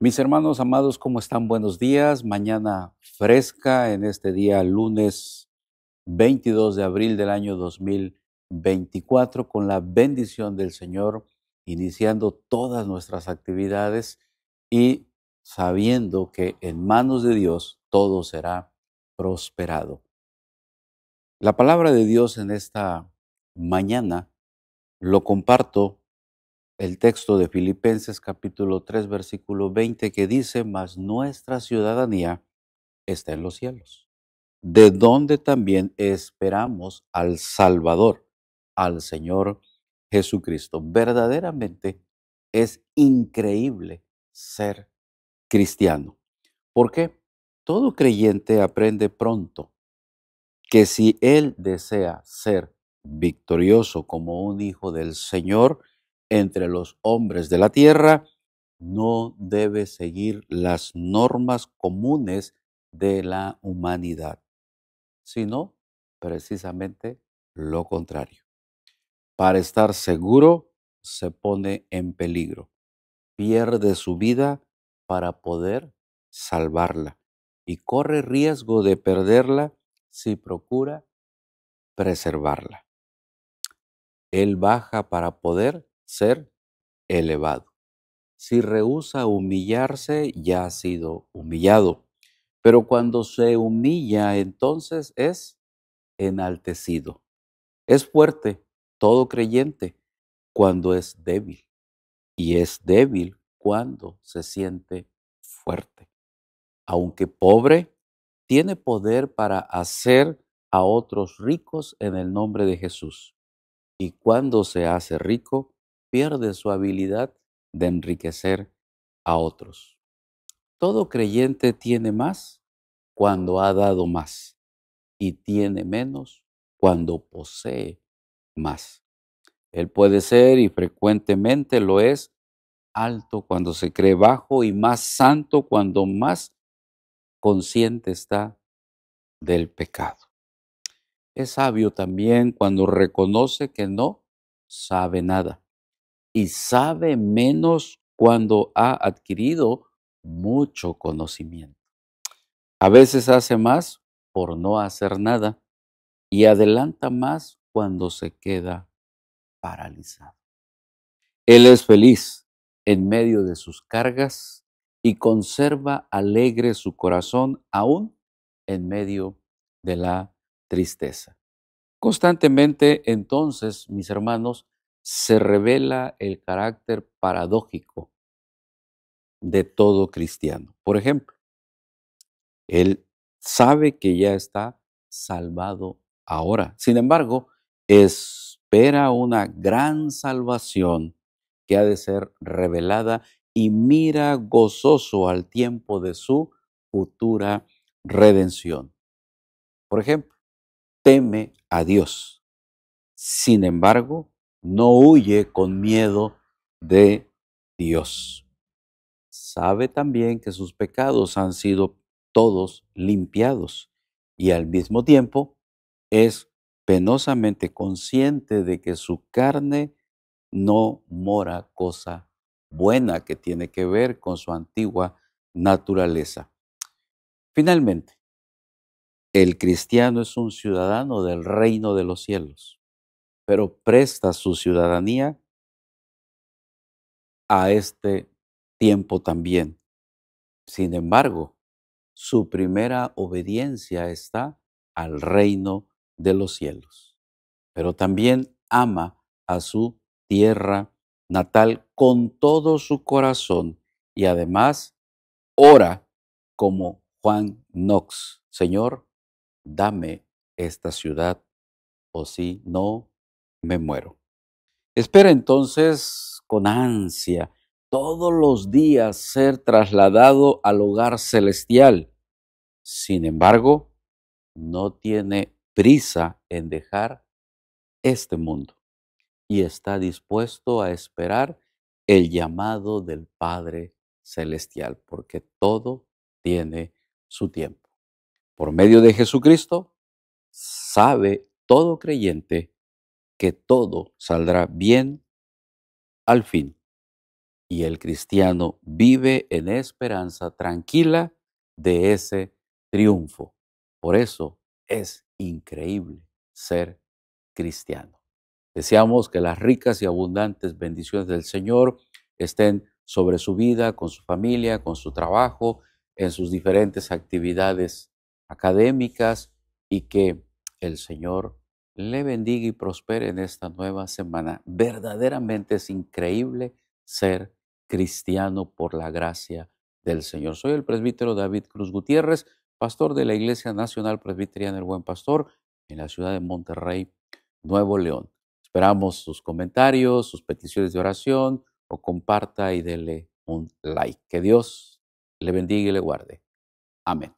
Mis hermanos amados, ¿cómo están? Buenos días. Mañana fresca en este día, lunes 22 de abril del año 2024, con la bendición del Señor, iniciando todas nuestras actividades y sabiendo que en manos de Dios todo será prosperado. La palabra de Dios en esta mañana lo comparto el texto de Filipenses capítulo 3 versículo 20 que dice, mas nuestra ciudadanía está en los cielos, de donde también esperamos al Salvador, al Señor Jesucristo. Verdaderamente es increíble ser cristiano. porque Todo creyente aprende pronto que si él desea ser victorioso como un hijo del Señor, entre los hombres de la tierra, no debe seguir las normas comunes de la humanidad, sino precisamente lo contrario. Para estar seguro, se pone en peligro, pierde su vida para poder salvarla y corre riesgo de perderla si procura preservarla. Él baja para poder ser elevado. Si rehúsa humillarse, ya ha sido humillado. Pero cuando se humilla, entonces es enaltecido. Es fuerte todo creyente cuando es débil. Y es débil cuando se siente fuerte. Aunque pobre, tiene poder para hacer a otros ricos en el nombre de Jesús. Y cuando se hace rico, pierde su habilidad de enriquecer a otros. Todo creyente tiene más cuando ha dado más y tiene menos cuando posee más. Él puede ser y frecuentemente lo es alto cuando se cree bajo y más santo cuando más consciente está del pecado. Es sabio también cuando reconoce que no sabe nada y sabe menos cuando ha adquirido mucho conocimiento. A veces hace más por no hacer nada y adelanta más cuando se queda paralizado. Él es feliz en medio de sus cargas y conserva alegre su corazón aún en medio de la tristeza. Constantemente, entonces, mis hermanos, se revela el carácter paradójico de todo cristiano. Por ejemplo, él sabe que ya está salvado ahora. Sin embargo, espera una gran salvación que ha de ser revelada y mira gozoso al tiempo de su futura redención. Por ejemplo, teme a Dios. Sin embargo, no huye con miedo de Dios. Sabe también que sus pecados han sido todos limpiados y al mismo tiempo es penosamente consciente de que su carne no mora cosa buena que tiene que ver con su antigua naturaleza. Finalmente, el cristiano es un ciudadano del reino de los cielos pero presta su ciudadanía a este tiempo también. Sin embargo, su primera obediencia está al reino de los cielos, pero también ama a su tierra natal con todo su corazón y además ora como Juan Knox, Señor, dame esta ciudad, o si no, me muero. Espera entonces con ansia todos los días ser trasladado al hogar celestial. Sin embargo, no tiene prisa en dejar este mundo y está dispuesto a esperar el llamado del Padre Celestial, porque todo tiene su tiempo. Por medio de Jesucristo, sabe todo creyente que todo saldrá bien al fin. Y el cristiano vive en esperanza tranquila de ese triunfo. Por eso es increíble ser cristiano. Deseamos que las ricas y abundantes bendiciones del Señor estén sobre su vida, con su familia, con su trabajo, en sus diferentes actividades académicas y que el Señor le bendiga y prospere en esta nueva semana. Verdaderamente es increíble ser cristiano por la gracia del Señor. Soy el presbítero David Cruz Gutiérrez, pastor de la Iglesia Nacional Presbiteriana El Buen Pastor en la ciudad de Monterrey, Nuevo León. Esperamos sus comentarios, sus peticiones de oración o comparta y dele un like. Que Dios le bendiga y le guarde. Amén.